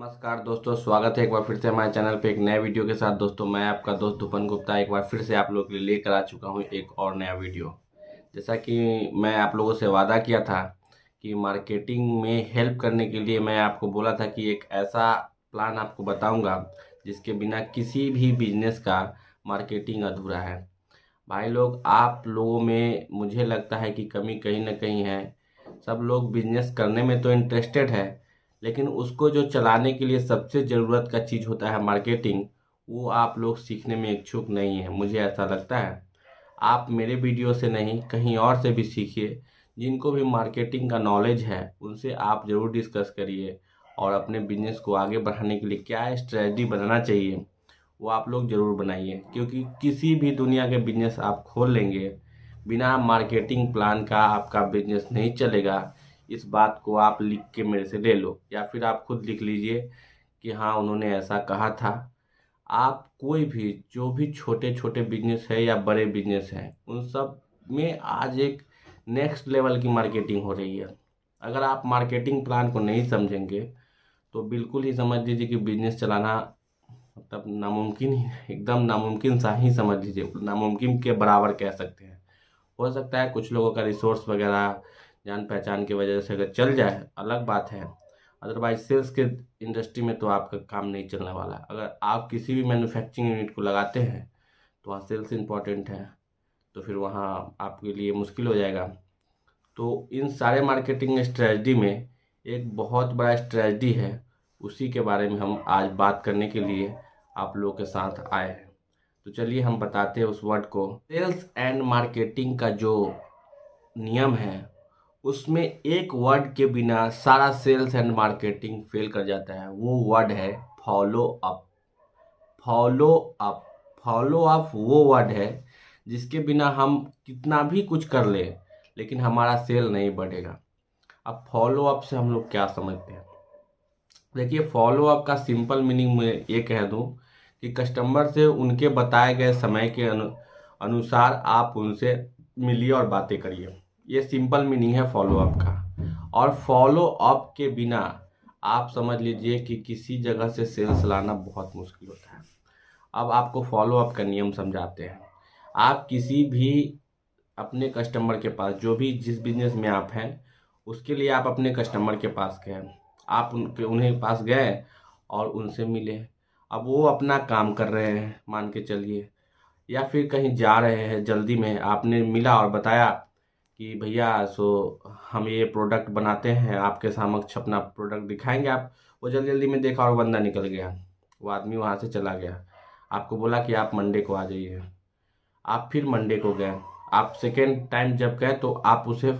नमस्कार दोस्तों स्वागत है एक बार फिर से हमारे चैनल पे एक नए वीडियो के साथ दोस्तों मैं आपका दोस्त धुपन गुप्ता एक बार फिर से आप लोगों के लिए लेकर आ चुका हूँ एक और नया वीडियो जैसा कि मैं आप लोगों से वादा किया था कि मार्केटिंग में हेल्प करने के लिए मैं आपको बोला था कि एक ऐसा प्लान आपको बताऊँगा जिसके बिना किसी भी बिजनेस का मार्केटिंग अधूरा है भाई लोग आप लोगों में मुझे लगता है कि कमी कहीं ना कहीं है सब लोग बिजनेस करने में तो इंटरेस्टेड है लेकिन उसको जो चलाने के लिए सबसे ज़रूरत का चीज़ होता है मार्केटिंग वो आप लोग सीखने में इच्छुक नहीं है मुझे ऐसा लगता है आप मेरे वीडियो से नहीं कहीं और से भी सीखिए जिनको भी मार्केटिंग का नॉलेज है उनसे आप ज़रूर डिस्कस करिए और अपने बिजनेस को आगे बढ़ाने के लिए क्या स्ट्रेटी बनाना चाहिए वो आप लोग ज़रूर बनाइए क्योंकि किसी भी दुनिया के बिजनेस आप खोल लेंगे बिना मार्केटिंग प्लान का आपका बिजनेस नहीं चलेगा इस बात को आप लिख के मेरे से ले लो या फिर आप खुद लिख लीजिए कि हाँ उन्होंने ऐसा कहा था आप कोई भी जो भी छोटे छोटे बिजनेस है या बड़े बिजनेस हैं उन सब में आज एक नेक्स्ट लेवल की मार्केटिंग हो रही है अगर आप मार्केटिंग प्लान को नहीं समझेंगे तो बिल्कुल ही समझ लीजिए कि बिजनेस चलाना मतलब नामुमकिन ही एकदम नामुमकिन सा ही समझ लीजिए नामुमकिन के बराबर कह सकते हैं हो सकता है कुछ लोगों का रिसोर्स वगैरह जान पहचान की वजह से अगर चल जाए अलग बात है अदरवाइज सेल्स के इंडस्ट्री में तो आपका काम नहीं चलने वाला अगर आप किसी भी मैन्युफैक्चरिंग यूनिट को लगाते हैं तो वहाँ सेल्स इंपॉर्टेंट है तो फिर वहाँ आपके लिए मुश्किल हो जाएगा तो इन सारे मार्केटिंग स्ट्रेटजी में एक बहुत बड़ा स्ट्रेटजी है उसी के बारे में हम आज बात करने के लिए आप लोगों के साथ आए हैं तो चलिए हम बताते हैं उस वर्ड को सेल्स एंड मार्केटिंग का जो नियम है उसमें एक वर्ड के बिना सारा सेल्स एंड मार्केटिंग फेल कर जाता है वो वर्ड है follow up follow up follow up वो वर्ड है जिसके बिना हम कितना भी कुछ कर ले लेकिन हमारा सेल नहीं बढ़ेगा अब फॉलो अप से हम लोग क्या समझते हैं देखिए फॉलो अप का सिंपल मीनिंग मैं ये कह दूँ कि कस्टमर से उनके बताए गए समय के अनु, अनुसार आप उनसे मिलिए और बातें करिए ये सिंपल मीनिंग है फॉलोअप का और फॉलो अप के बिना आप समझ लीजिए कि किसी जगह से सेल्स लाना बहुत मुश्किल होता है अब आपको फॉलोअप का नियम समझाते हैं आप किसी भी अपने कस्टमर के पास जो भी जिस बिजनेस में आप हैं उसके लिए आप अपने कस्टमर के पास गए आप उनके उन्हें पास गए और उनसे मिले अब वो अपना काम कर रहे हैं मान के चलिए या फिर कहीं जा रहे हैं जल्दी में आपने मिला और बताया कि भैया सो हम ये प्रोडक्ट बनाते हैं आपके समक्ष अपना प्रोडक्ट दिखाएंगे आप वो जल्दी जल्दी में देखा और बंदा निकल गया वो आदमी वहाँ से चला गया आपको बोला कि आप मंडे को आ जाइए आप फिर मंडे को गए आप सेकेंड टाइम जब गए तो आप उसे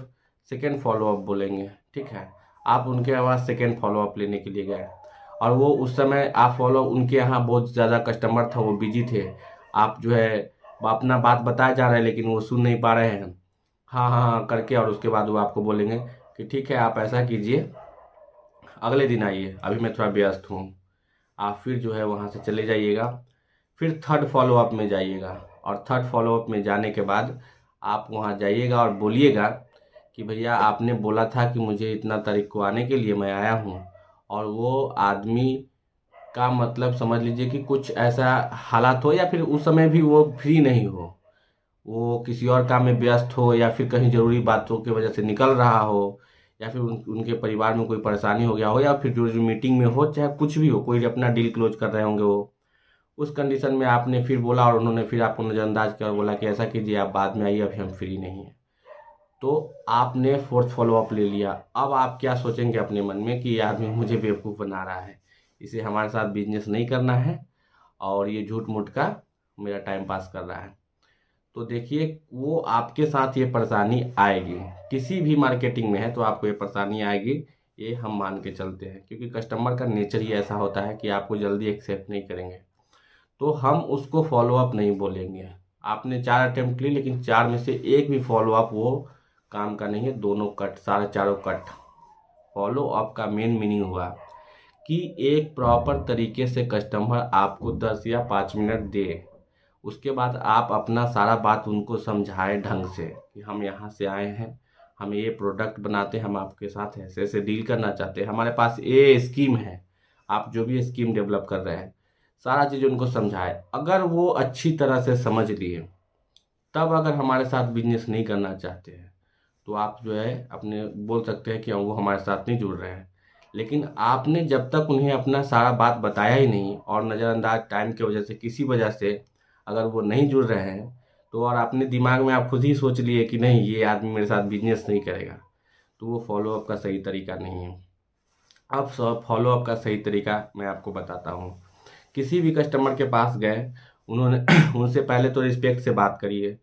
सेकेंड फॉलोअप बोलेंगे ठीक है आप उनके आवाज़ सेकेंड फॉलोअप लेने के लिए गए और वो उस समय आप फॉलो उनके यहाँ बहुत ज़्यादा कस्टमर था वो बिजी थे आप जो है अपना बात बताया जा रहा है लेकिन वो सुन नहीं पा रहे हैं हाँ हाँ हाँ करके और उसके बाद वो आपको बोलेंगे कि ठीक है आप ऐसा कीजिए अगले दिन आइए अभी मैं थोड़ा व्यस्त हूँ आप फिर जो है वहाँ से चले जाइएगा फिर थर्ड फॉलोअप में जाइएगा और थर्ड फॉलोअप में जाने के बाद आप वहाँ जाइएगा और बोलिएगा कि भैया आपने बोला था कि मुझे इतना तारीख को आने के लिए मैं आया हूँ और वो आदमी का मतलब समझ लीजिए कि कुछ ऐसा हालात हो या फिर उस समय भी वो फ्री नहीं हो वो किसी और काम में व्यस्त हो या फिर कहीं ज़रूरी बातों की वजह से निकल रहा हो या फिर उन, उनके परिवार में कोई परेशानी हो गया हो या फिर जो जो मीटिंग में हो चाहे कुछ भी हो कोई अपना डील क्लोज कर रहे होंगे वो उस कंडीशन में आपने फिर बोला और उन्होंने फिर आपको नज़रअंदाज किया और बोला कि ऐसा कीजिए आप बाद में आइए अभी हम फ्री नहीं हैं तो आपने फोर्थ फॉलोअप ले लिया अब आप क्या सोचेंगे अपने मन में कि ये आदमी मुझे बेवकूफ़ बना रहा है इसे हमारे साथ बिजनेस नहीं करना है और ये झूठ मूठ का मेरा टाइम पास कर रहा है तो देखिए वो आपके साथ ये परेशानी आएगी किसी भी मार्केटिंग में है तो आपको ये परेशानी आएगी ये हम मान के चलते हैं क्योंकि कस्टमर का नेचर ही ऐसा होता है कि आपको जल्दी एक्सेप्ट नहीं करेंगे तो हम उसको फॉलोअप नहीं बोलेंगे आपने चार अटैम्प्ट लिए लेकिन चार में से एक भी फॉलोअप वो काम का नहीं है दोनों कट सारे चारों कट फॉलोअप का मेन मीनिंग हुआ कि एक प्रॉपर तरीके से कस्टमर आपको दस या पाँच मिनट दे उसके बाद आप अपना सारा बात उनको समझाएं ढंग से कि हम यहाँ से आए हैं हम ये प्रोडक्ट बनाते हैं हम आपके साथ ऐसे ऐसे डील करना चाहते हैं हमारे पास ये स्कीम है आप जो भी स्कीम डेवलप कर रहे हैं सारा चीज़ उनको समझाए अगर वो अच्छी तरह से समझ लिए तब अगर हमारे साथ बिजनेस नहीं करना चाहते हैं तो आप जो है अपने बोल सकते हैं कि वो हमारे साथ नहीं जुड़ रहे हैं लेकिन आपने जब तक उन्हें अपना सारा बात बताया ही नहीं और नज़रअंदाज टाइम की वजह से किसी वजह से अगर वो नहीं जुड़ रहे हैं तो और अपने दिमाग में आप खुद ही सोच लिए कि नहीं ये आदमी मेरे साथ बिजनेस नहीं करेगा तो वो फॉलोअप का सही तरीका नहीं है अब सब फॉलोअप का सही तरीका मैं आपको बताता हूँ किसी भी कस्टमर के पास गए उन्होंने उनसे पहले तो रिस्पेक्ट से बात करिए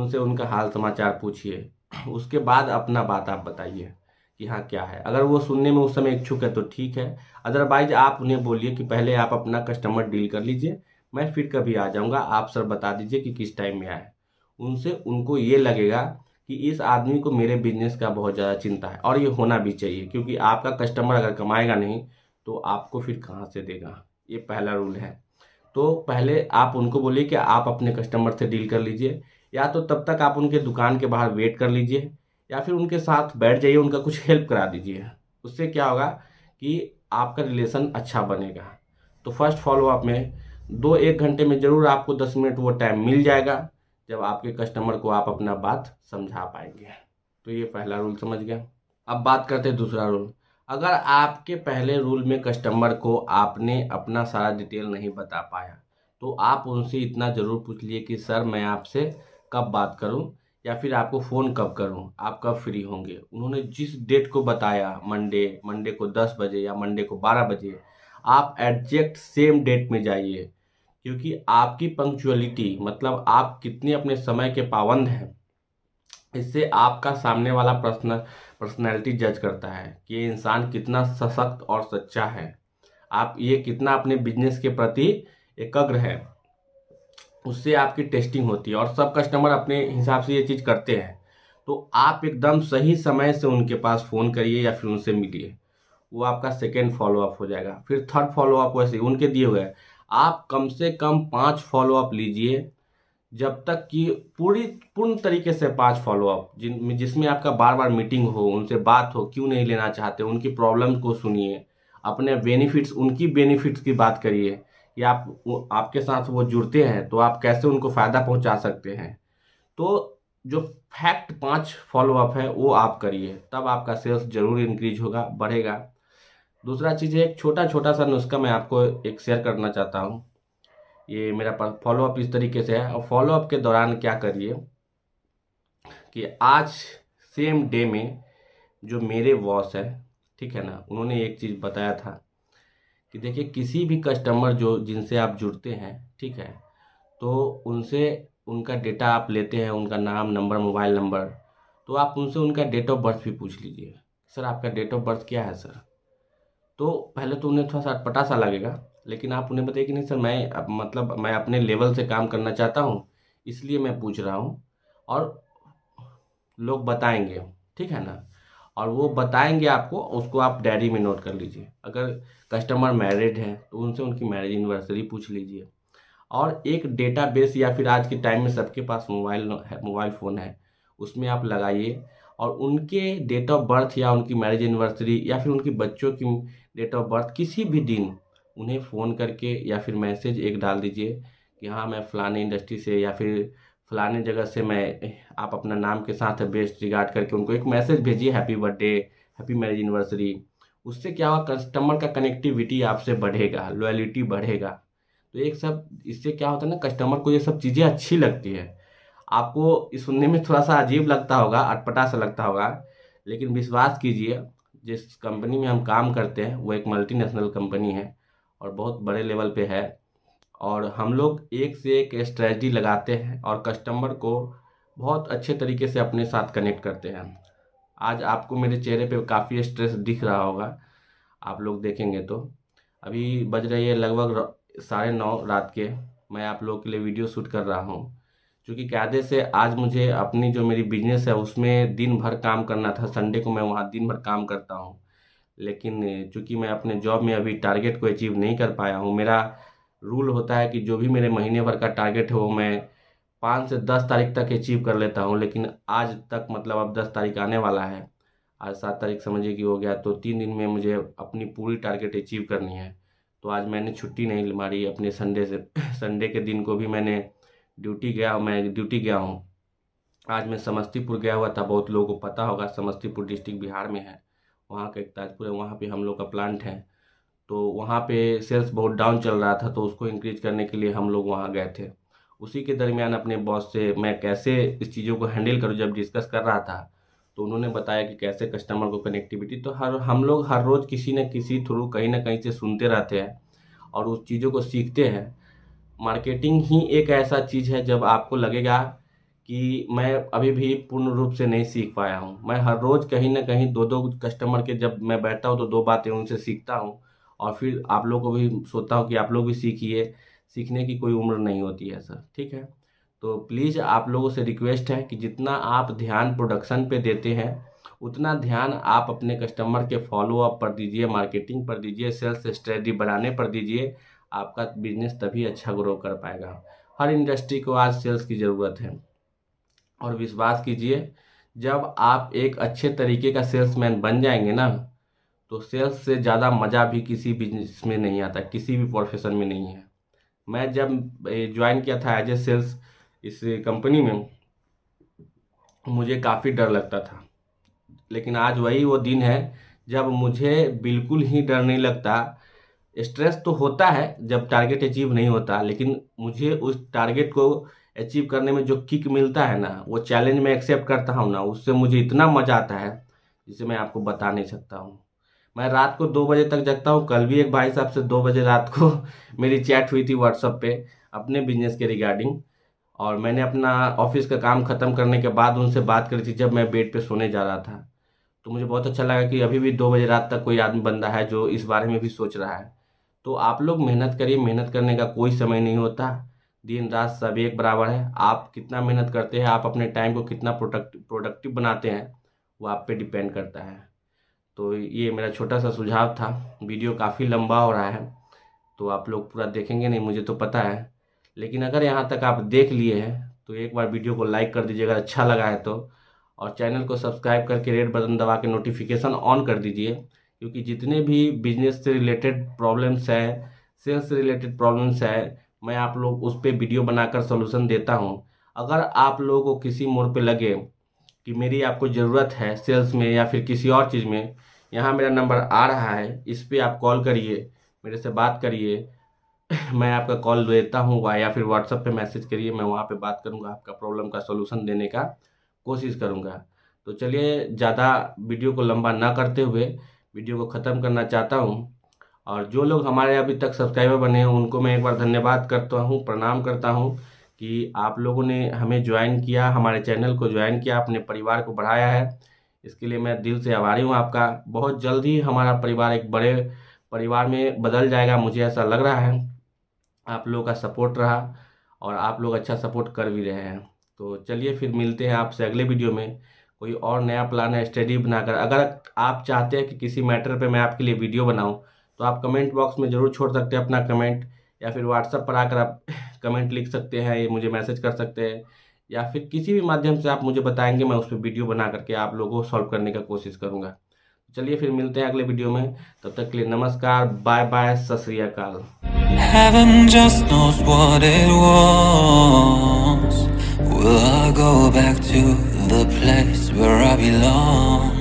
उनसे उनका हाल समाचार पूछिए उसके बाद अपना बात आप बताइए कि हाँ क्या है अगर वो सुनने में उस समय इच्छुक है तो ठीक है अदरवाइज आप उन्हें बोलिए कि पहले आप अपना कस्टमर डील कर लीजिए मैं फिर कभी आ जाऊँगा आप सर बता दीजिए कि किस टाइम में आए उनसे उनको ये लगेगा कि इस आदमी को मेरे बिजनेस का बहुत ज़्यादा चिंता है और ये होना भी चाहिए क्योंकि आपका कस्टमर अगर कमाएगा नहीं तो आपको फिर कहाँ से देगा ये पहला रूल है तो पहले आप उनको बोलिए कि आप अपने कस्टमर से डील कर लीजिए या तो तब तक आप उनके दुकान के बाहर वेट कर लीजिए या फिर उनके साथ बैठ जाइए उनका कुछ हेल्प करा दीजिए उससे क्या होगा कि आपका रिलेशन अच्छा बनेगा तो फर्स्ट फॉलोअप में दो एक घंटे में ज़रूर आपको दस मिनट वो टाइम मिल जाएगा जब आपके कस्टमर को आप अपना बात समझा पाएंगे तो ये पहला रूल समझ गया अब बात करते हैं दूसरा रूल अगर आपके पहले रूल में कस्टमर को आपने अपना सारा डिटेल नहीं बता पाया तो आप उनसे इतना ज़रूर पूछ लिए कि सर मैं आपसे कब बात करूं या फिर आपको फ़ोन कब करूं आप कब फ्री होंगे उन्होंने जिस डेट को बताया मंडे मंडे को दस बजे या मंडे को बारह बजे आप एडजेक्ट सेम डेट में जाइए क्योंकि आपकी पंक्चुअलिटी मतलब आप कितने अपने समय के पाबंद हैं इससे आपका सामने वाला पर्सनल पर्सनैलिटी जज करता है कि ये इंसान कितना सशक्त और सच्चा है आप ये कितना अपने बिजनेस के प्रति एकग्र है उससे आपकी टेस्टिंग होती है और सब कस्टमर अपने हिसाब से ये चीज़ करते हैं तो आप एकदम सही समय से उनके पास फ़ोन करिए या फिर उनसे मिलिए वो आपका सेकेंड फॉलोअप हो जाएगा फिर थर्ड फॉलोअप वैसे उनके दिए हुए हैं आप कम से कम पाँच फॉलोअप लीजिए जब तक कि पूरी पूर्ण तरीके से पाँच फॉलोअप जिन जिसमें आपका बार बार मीटिंग हो उनसे बात हो क्यों नहीं लेना चाहते उनकी प्रॉब्लम को सुनिए अपने बेनिफिट्स उनकी बेनिफिट्स की बात करिए कि आप आपके साथ वो जुड़ते हैं तो आप कैसे उनको फ़ायदा पहुंचा सकते हैं तो जो फैक्ट पांच फॉलोअप है वो आप करिए तब आपका सेल्स जरूर इंक्रीज होगा बढ़ेगा दूसरा चीज़ है एक छोटा छोटा सा नुस्खा मैं आपको एक शेयर करना चाहता हूँ ये मेरा फॉलोअप इस तरीके से है और फॉलोअप के दौरान क्या करिए कि आज सेम डे में जो मेरे बॉस है ठीक है ना उन्होंने एक चीज़ बताया था कि देखिए किसी भी कस्टमर जो जिनसे आप जुड़ते हैं ठीक है तो उनसे उनका डेटा आप लेते हैं उनका नाम नंबर मोबाइल नंबर तो आप उनसे उनका डेट ऑफ बर्थ भी पूछ लीजिए सर आपका डेट ऑफ बर्थ क्या है सर तो पहले तो उन्हें थोड़ा सा पटासा लगेगा लेकिन आप उन्हें बताइए कि नहीं सर मैं मतलब मैं अपने लेवल से काम करना चाहता हूँ इसलिए मैं पूछ रहा हूँ और लोग बताएंगे ठीक है ना और वो बताएंगे आपको उसको आप डायरी में नोट कर लीजिए अगर कस्टमर मैरिड है तो उनसे उनकी मैरिज एनिवर्सरी पूछ लीजिए और एक डेटाबेस या फिर आज के टाइम में सबके पास मोबाइल है मोबाइल फ़ोन है उसमें आप लगाइए और उनके डेट ऑफ बर्थ या उनकी मैरिज एनिवर्सरी या फिर उनके बच्चों की डेट ऑफ बर्थ किसी भी दिन उन्हें फ़ोन करके या फिर मैसेज एक डाल दीजिए कि हाँ मैं फलाने इंडस्ट्री से या फिर फलाने जगह से मैं आप अपना नाम के साथ बेस्ट रिगार्ड करके उनको एक मैसेज भेजिए happy birthday happy marriage anniversary उससे क्या होगा कस्टमर का कनेक्टिविटी आपसे बढ़ेगा लॉयलिटी बढ़ेगा तो एक सब इससे क्या होता है ना कस्टमर को ये सब चीज़ें अच्छी लगती है आपको सुनने में थोड़ा सा अजीब लगता होगा अटपटा सा लगता होगा लेकिन विश्वास कीजिए जिस कंपनी में हम काम करते हैं वो एक मल्टीनेशनल कंपनी है और बहुत बड़े लेवल पे है और हम लोग एक से एक स्ट्रेटजी लगाते हैं और कस्टमर को बहुत अच्छे तरीके से अपने साथ कनेक्ट करते हैं आज आपको मेरे चेहरे पे काफ़ी स्ट्रेस दिख रहा होगा आप लोग देखेंगे तो अभी बज रही है लगभग साढ़े नौ रात के मैं आप लोगों के लिए वीडियो शूट कर रहा हूँ क्योंकि कायदे से आज मुझे अपनी जो मेरी बिजनेस है उसमें दिन भर काम करना था संडे को मैं वहाँ दिन भर काम करता हूँ लेकिन चूंकि मैं अपने जॉब में अभी टारगेट को अचीव नहीं कर पाया हूँ मेरा रूल होता है कि जो भी मेरे महीने भर का टारगेट है वो मैं पाँच से दस तारीख तक अचीव कर लेता हूँ लेकिन आज तक मतलब अब दस तारीख आने वाला है आज सात तारीख समझिए कि हो गया तो तीन दिन में मुझे अपनी पूरी टारगेट अचीव करनी है तो आज मैंने छुट्टी नहीं मारी अपने संडे से संडे के दिन को भी मैंने ड्यूटी गया हूँ मैं ड्यूटी गया हूँ आज मैं समस्तीपुर गया हुआ था बहुत लोगों को पता होगा समस्तीपुर डिस्ट्रिक्ट बिहार में है वहाँ का एक ताजपुर है वहाँ पर हम लोग का प्लांट है तो वहाँ पे सेल्स बहुत डाउन चल रहा था तो उसको इंक्रीज करने के लिए हम लोग वहाँ गए थे उसी के दरमियान अपने बॉस से मैं कैसे इस चीज़ों को हैंडल करूँ जब डिस्कस कर रहा था तो उन्होंने बताया कि कैसे कस्टमर को कनेक्टिविटी तो हर हम लोग हर रोज़ किसी न किसी थ्रू कहीं ना कहीं से सुनते रहते हैं और उस चीज़ों को सीखते हैं मार्केटिंग ही एक ऐसा चीज़ है जब आपको लगेगा कि मैं अभी भी पूर्ण रूप से नहीं सीख पाया हूँ मैं हर रोज़ कहीं ना कहीं दो दो कस्टमर के जब मैं बैठता हूँ तो दो बातें उनसे सीखता हूँ और फिर आप लोग को भी सोचता हूँ कि आप लोग भी सीखिए सीखने की कोई उम्र नहीं होती है सर ठीक है तो प्लीज़ आप लोगों से रिक्वेस्ट है कि जितना आप ध्यान प्रोडक्शन पे देते हैं उतना ध्यान आप अपने कस्टमर के फॉलोअप पर दीजिए मार्केटिंग पर दीजिए सेल्स स्ट्रेटी बनाने पर दीजिए आपका बिजनेस तभी अच्छा ग्रो कर पाएगा हर इंडस्ट्री को आज सेल्स की ज़रूरत है और विश्वास कीजिए जब आप एक अच्छे तरीके का सेल्समैन बन जाएंगे ना तो सेल्स से ज़्यादा मज़ा भी किसी बिजनेस में नहीं आता किसी भी प्रोफेशन में नहीं है मैं जब ज्वाइन किया था एज ए सेल्स इस कंपनी में मुझे काफ़ी डर लगता था लेकिन आज वही वो दिन है जब मुझे बिल्कुल ही डर नहीं लगता स्ट्रेस तो होता है जब टारगेट अचीव नहीं होता लेकिन मुझे उस टारगेट को अचीव करने में जो किक मिलता है ना वो चैलेंज में एक्सेप्ट करता हूँ ना उससे मुझे इतना मज़ा आता है जिसे मैं आपको बता नहीं सकता हूँ मैं रात को दो बजे तक जगता हूँ कल भी एक भाई साहब से दो बजे रात को मेरी चैट हुई थी व्हाट्सअप पे अपने बिजनेस के रिगार्डिंग और मैंने अपना ऑफिस का काम ख़त्म करने के बाद उनसे बात करी थी जब मैं बेड पे सोने जा रहा था तो मुझे बहुत अच्छा लगा कि अभी भी दो बजे रात तक कोई आदमी बंदा है जो इस बारे में भी सोच रहा है तो आप लोग मेहनत करिए मेहनत करने का कोई समय नहीं होता दिन रात सब एक बराबर है आप कितना मेहनत करते हैं आप अपने टाइम को कितना प्रोडक्ट प्रोडक्टिव बनाते हैं वो आप पे डिपेंड करता है तो ये मेरा छोटा सा सुझाव था वीडियो काफ़ी लंबा हो रहा है तो आप लोग पूरा देखेंगे नहीं मुझे तो पता है लेकिन अगर यहाँ तक आप देख लिए हैं तो एक बार वीडियो को लाइक कर दीजिए अगर अच्छा लगा है तो और चैनल को सब्सक्राइब करके रेड बटन दबा के नोटिफिकेशन ऑन कर दीजिए क्योंकि जितने भी बिजनेस से रिलेटेड प्रॉब्लम्स हैं सेल्स से रिलेटेड प्रॉब्लम्स हैं मैं आप लोग उस पर वीडियो बनाकर सोल्यूशन देता हूँ अगर आप लोगों को किसी मोड़ पर लगे कि मेरी आपको ज़रूरत है सेल्स में या फिर किसी और चीज़ में यहाँ मेरा नंबर आ रहा है इस पर आप कॉल करिए मेरे से बात करिए मैं आपका कॉल देता हूँ या फिर व्हाट्सएप पे मैसेज करिए मैं वहाँ पे बात करूँगा आपका प्रॉब्लम का सोल्यूशन देने का कोशिश करूँगा तो चलिए ज़्यादा वीडियो को लंबा ना करते हुए वीडियो को ख़त्म करना चाहता हूँ और जो लोग हमारे अभी तक सब्सक्राइबर बने हैं उनको मैं एक बार धन्यवाद करता हूँ प्रणाम करता हूँ कि आप लोगों ने हमें ज्वाइन किया हमारे चैनल को ज्वाइन किया अपने परिवार को बढ़ाया है इसके लिए मैं दिल से आभारी हूँ आपका बहुत जल्द ही हमारा परिवार एक बड़े परिवार में बदल जाएगा मुझे ऐसा लग रहा है आप लोगों का सपोर्ट रहा और आप लोग अच्छा सपोर्ट कर भी रहे हैं तो चलिए फिर मिलते हैं आपसे अगले वीडियो में कोई और नया प्लान है स्टडी बनाकर अगर आप चाहते हैं कि किसी मैटर पे मैं आपके लिए वीडियो बनाऊं तो आप कमेंट बॉक्स में ज़रूर छोड़ सकते हैं अपना कमेंट या फिर व्हाट्सअप पर आकर आप कमेंट लिख सकते हैं या मुझे मैसेज कर सकते हैं या फिर किसी भी माध्यम से आप मुझे बताएंगे मैं उस पर वीडियो बना करके आप लोगों को सॉल्व करने का कोशिश करूँगा चलिए फिर मिलते हैं अगले वीडियो में तब तक के लिए नमस्कार बाय बाय सत Will I go back to the place where I belong?